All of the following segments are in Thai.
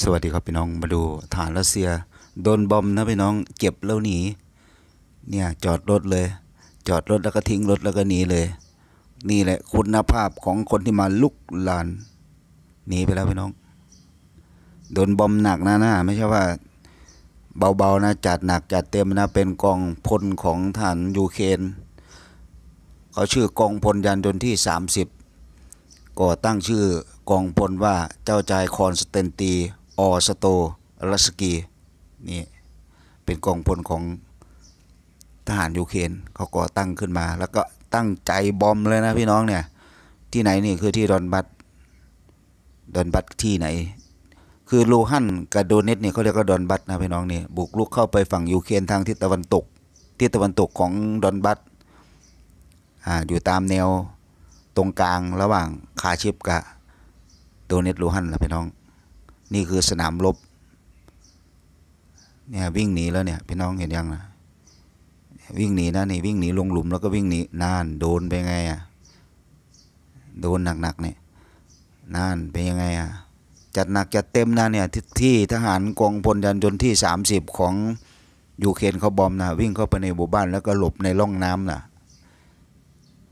สวัสดีครับพี่น้องมาดูฐานรัสเซีย โดนบอมนะพี่น้อง เก็บแล้วหนีเนี่ยจอดรถเลย จอดรถแล้วก็ทิ้งรถแล้วก็หนีเลย นี่แหละคุณภาพของคนที่มาลุกลานหนีไปแล้วพี่น้อง โดนบอมหนักนะนะไม่ใช่ว่าเบาๆนะจัดหนักจัดเต็มนะเป็นกองพลของฐานยูเครนเขาชื่อกองพลยันยนที่ 30ก่อตั้งชื่อกองพลว่าเจ้าใจคอนสแตนตีออสโตรัสกีนี่เป็นกองพลของทหารยูเครนเขาก่อตั้งขึ้นมา แล้วก็ตั้งใจบอมเลยนะพี่น้องเนี่ยที่ไหนนี่คือที่ดอนบัตดอนบัตที่ไหน คือลูฮันกับโดเนตเนี่ยเขาเรียกว่าดอนบัตนะพี่น้องนี่บุกลุกเข้าไปฝั่งยูเครนทางทิศตะวันตกทิศตะวันตกของดอนบัตอ่าอยู่ตามแนวตรงกลางระหว่างคาชิปกับโดเนตลูฮันนะพี่น้องนี่คือสนามรบเนี่ยวิ่งหนีแล้วเนี่ยพี่น้องเห็นยังนะวิ่งหนีนะนี่วิ่งหนีลงหลุมแล้วก็วิ่งหนีนานโดนไปไงอ่ะโดนหนักๆเนี่ยนานไปยังไงอ่ะจัดหนักจัดเต็มนะเนี่ยทที่ทหารกองพลยันยนที่ 30 ของยูเครนเขาบอมนะวิ่งเข้าไปในหมู่บ้านแล้วก็หลบในร่องน้ำนะ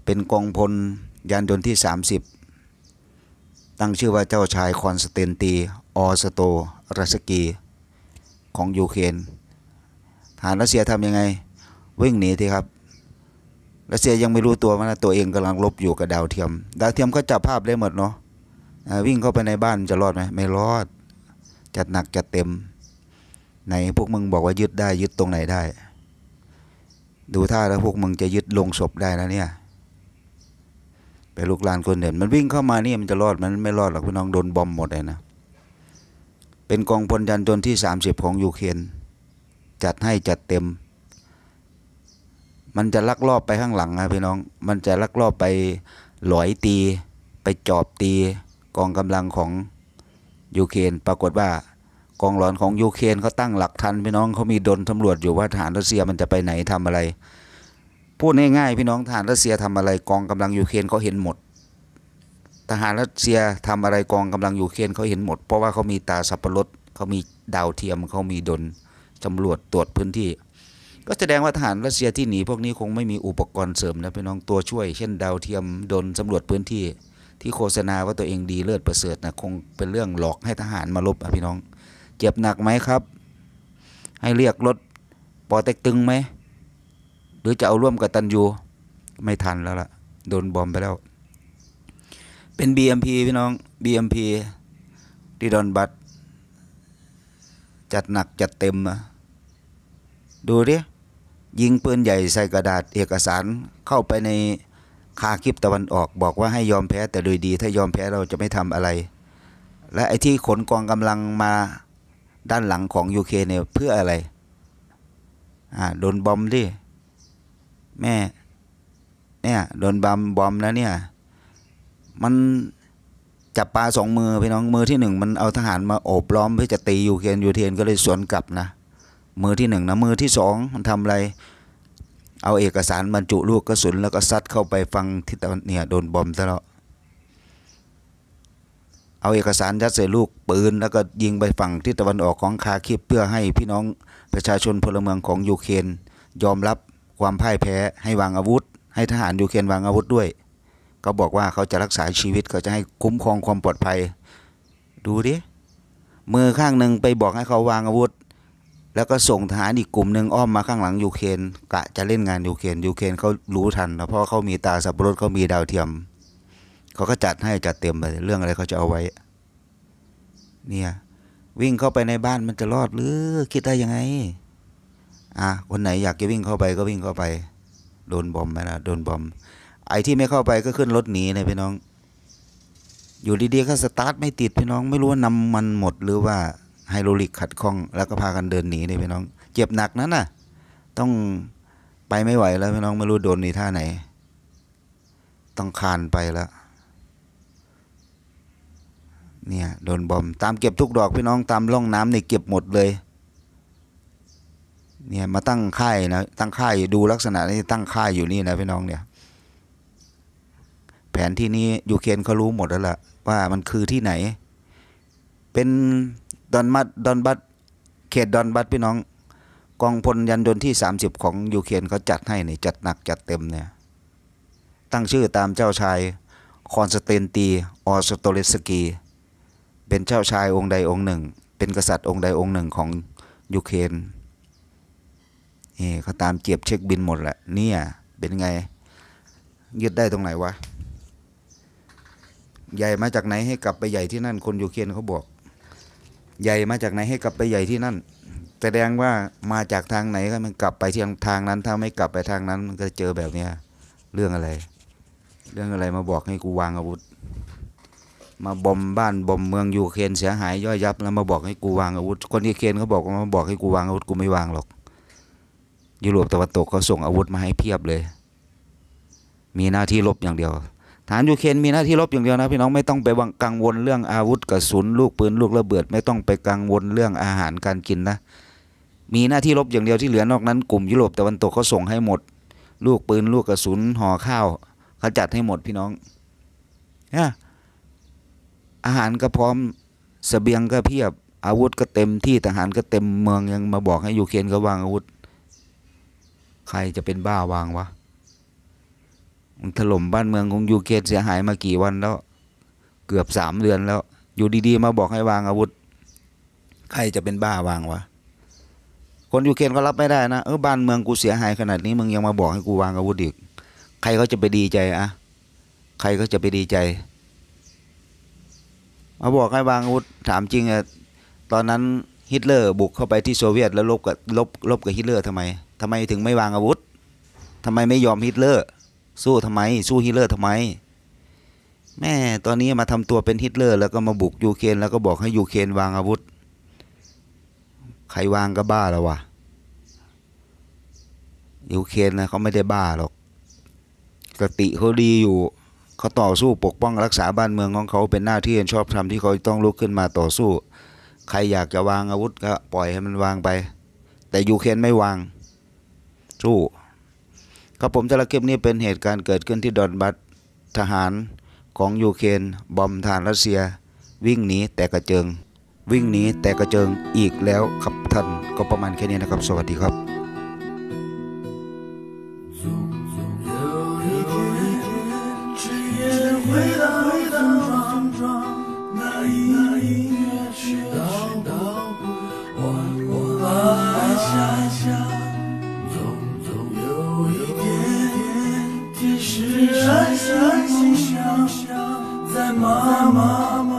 เป็นกองพลยันยนที่ 30ตั้งชื่อว่าเจ้าชายคอนสแตนตีออสโตรัสกี ของยูเครนฐานรัสเซียทำยังไง วิ่งหนีทีครับรัสเซียยังไม่รู้ตัวว่าตัวเองกำลังลบอยู่กับดาวเทียม ดาวเทียมก็จับภาพได้หมดเนาะวิ่งเข้าไปในบ้านจะรอดไหมไม่รอด จัดหนักจัดเต็มไหนพวกมึงบอกว่ายึดได้ยึดตรงไหนได้ ดูท่าแล้วพวกมึงจะยึดลงศพได้แล้วเนี่ยไปลูกลานคนเด่นมันวิ่งเข้ามานี่มันจะรอดมันไม่รอดหรอก พี่น้องโดนบอมหมดเลยนะเป็นกองพลยันจนที่สสามิบของยูเครนจัดให้จัดเต็ม มันจะลักลอบไปข้างหลังนะพี่น้อง มันจะลักลอบไปหลอยตีไปจอบตี กองกำลังของยูเครนปรากฏว่ากองหลอนของยูเครนเขาตั้งหลักทันพี่น้องเขามีดนตำรวจอยู่ว่าทหารรัสเซียมันจะไปไหนทำอะไรพูดง่ายๆพี่น้องทหารรัสเซียทำอะไรกองกำลังยูเครนเขาเห็นหมด ทหารรัสเซียทำอะไรกองกำลังยูเครนเขาเห็นหมดเพราะว่าเขามีตาสับปะรดเขามีดาวเทียมเขามีดนตำรวจตรวจพื้นที่ ก็แสดงว่าทหารรัสเซียที่หนีพวกนี้คงไม่มีอุปกรณ์เสริมนะพี่น้องตัวช่วย เช่น ดาวเทียมดนสำรวจพื้นที่ ที่โฆษณาว่าตัวเองดีเลิศประเสริฐนะคงเป็นเรื่องหลอกให้ทหารมาลบอะพี่น้องเจ็บหนักไหมครับ ให้เรียกรถปอเต็กตึงไหมหรือจะเอาร่วมกับตันยูไม่ทันแล้วล่ะ โดนบอมไปแล้ว เป็น BMP พี่น้อง BMP ที่ดอนบัตจัดหนักจัดเต็มอะดูดิยิงปืนใหญ่ใส่กระดาษเอกสารเข้าไปในคาคลิปตะวันออกบอกว่าให้ยอมแพ้แต่โดยดีถ้ายอมแพ้เราจะไม่ทำอะไร และไอ้ที่ขนกองกำลังมาด้านหลังของยูเคเนี่ยเพื่ออะไรอ่าโดนบอมดิแม่เนี่ย โดนบอมบอมแล้วเนี่ย มัน จับปลาสองมือพี่น้องมือที่หนึ่งมันเอาทหารมาโอบล้อมเพื่อจะตียูเครนยูเทนก็เลยสวนกลับนะ มือที่หนึ่งนะ มือที่สองมันทำอะไร เอาเอกสารบรรจุลูกกระสุนแล้วก็ซัดเข้าไปฟังทิศตะวันเนี่ย โดนบอมซะแล้วเอาเอกสารยัดใส่ลูก ปืนแล้วก็ยิงไปฝั่งทิศตะวันออกของคาคิปเพื่อให้พี่น้องประชาชนพลเมืองของยูเครนยอมรับความพ่ายแพ้ให้วางอาวุธให้ทหารยูเครนวางอาวุธด้วย ก็บอกว่าเขาจะรักษาชีวิตเขาจะให้คุ้มครองความปลอดภัย ดูดิมือข้างหนึ่งไปบอกให้เขาวางอาวุธ แล้วก็ส่งทหารอีกกลุ่มหนึ่งอ้อมมาข้างหลังยูเครนกะจะเล่นงานยูเครนยูเครนเขารู้ทันเพราะเขามีตาสับรถเขามีดาวเทียมเขาก็จัดให้จัดเต็มไปเรื่องอะไรเขาจะเอาไว้ เนี่ยวิ่งเข้าไปในบ้านมันจะรอดหรือคิดได้ยังไงอ่ะคนไหนอยากจะวิ่งเข้าไป ก็วิ่งเข้าไป โดนบอมไหมล่ะโดนบอมไอ้ที่ไม่เข้าไปก็ขึ้นรถหนีเลยพี่น้อง อยู่ดีๆก็สตาร์ทไม่ติดพี่น้องไม่รู้ว่านํำมันหมดหรือว่าไฮโดรลิกขัดข้องแล้วก็พากันเดินหนีเลยพี่น้องเจ็บหนักนั้นน่ะต้องไปไม่ไหวแล้วพี่น้องไม่รู้โดนในท่าไหน ต้องคานไปแล้วเนี่ย โดนบอมตามเก็บทุกดอก พี่น้องตามร่องน้ำเนี่ยเก็บหมดเลยเนี่ยมาตั้งค่ายนะตั้งค่ายดูลักษณะนี่ตั้งค่ายอยู่นี่นะพี่น้องเนี่ยแผนที่นี้ยูเครนเขารู้หมดแล้วล่ะว่ามันคือที่ไหน เป็นดอนมัดดอนบัตเขตดอนบัตพี่น้อง กองพลยันยนต์ที่ 30 ของยูเครนเขาจัดให้เนี่ยจัดหนักจัดเต็มเนี่ยตั้งชื่อตามเจ้าชายคอนสแตนตีออสโตเลสกี เป็นเจ้าชายองค์ใดองค์หนึ่ง เป็นกษัตริย์องค์ใดองค์หนึ่งของยูเครนนี่เขาตามเก็บเช็คบินหมดแหละเนี่ยเป็นไงยึดได้ตรงไหนวะใหญ่มาจากไหนให้กลับไปใหญ่ที่นั่นคนยูเครนเขาบอก ใหญ่มาจากไหนให้กลับไปใหญ่ที่นั่นแสดงว่ามาจากทางไหนก็มันกลับไปที่ทางนั้น ถ้าไม่กลับไปทางนั้นมันก็เจอแบบเนี้ยเรื่องอะไร เรื่องอะไรมาบอกให้กูวางอาวุธ มาบอมบ้านบอมเมืองยูเครนเสียหาย ย่อยยับแล้วมาบอกให้กูวางอาวุธ คนยูเครนเขาบอกว่ามาบอกให้กูวางอาวุธกูไม่วางหรอกยุโรปตะวันตกเขาส่งอาวุธมาให้เพียบเลย มีหน้าที่รบอย่างเดียวฐานยูเครนมีหน้าที่รบอย่างเดียวนะพี่น้องไม่ต้องไปกังวลเรื่อง อาวุธกระสุนลูกปืนลูก ระเบิด ไม่ต้องไปกังวลเรื่องอาหารการกินนะ มีหน้าที่รบอย่างเดียวที่เหลือนอกนั้นกลุ่มยุโรปตะวันตกเขาส่งให้หมด ลูกปืน ลูกกระสุนห่อข้าวเขาจัดให้หมดพี่น้องนะอาหารก็พร้อมสเสบียงก็เพียบ อาวุธก็เต็มที่ทหารก็เต็มเมืองยังมาบอกให้ยูเครนก็วางอาวุธใครจะเป็นบ้าวางวะมันถล่มบ้านเมืองของยูเครนเสียหายมากี่วันแล้ว เกือบสามเดือนแล้ว อยู่ดีๆมาบอกให้วางอาวุธ ใครจะเป็นบ้าวางวะ คนยูเครนก็รับไม่ได้นะเออบ้านเมืองกูเสียหายขนาดนี้มึงยังมาบอกให้กูวางอาวุธอีก ใครเขาจะไปดีใจอะใครเขาจะไปดีใจ มาบอกให้วางอาวุธ ถามจริงอะตอนนั้นฮิตเลอร์บุกเข้าไปที่โซเวียตแล้วลบกับลบลบกับฮิตเลอร์ทำไมทำไมถึงไม่วางอาวุธ ทำไมไม่ยอมฮิตเลอร์สู้ทำไม สู้ฮิตเลอร์ทำไม แม่ตอนนี้มาทำตัวเป็นฮิตเลอร์แล้วก็มาบุกยูเครนแล้วก็บอกให้ยูเครน วางอาวุธ ใครวางก็บ้าแล้ววะยูเครนนะเขาไม่ได้บ้าหรอกสติเขาดีอยู่เขาต่อสู้ปกป้องรักษาบ้านเมืองของเขาเป็นหน้าที่ชอบทำที่เขาต้องลุกขึ้นมาต่อสู้ใครอยากจะวางอาวุธก็ปล่อยให้มันวางไป แต่ยูเครนไม่วาง สู้ครับผมสารคลิปนี้เป็นเหตุการณ์เกิดขึ้นที่ ดอนบัสทหารของยูเครนบอมทานรัสเซีย วิ่งหนีแต่กระเจิง วิ่งหนีแต่กระเจิงอีกแล้วครับท่านก็ประมาณแค่นี้นะครับ สวัสดีครับ安心，安心，想在妈妈。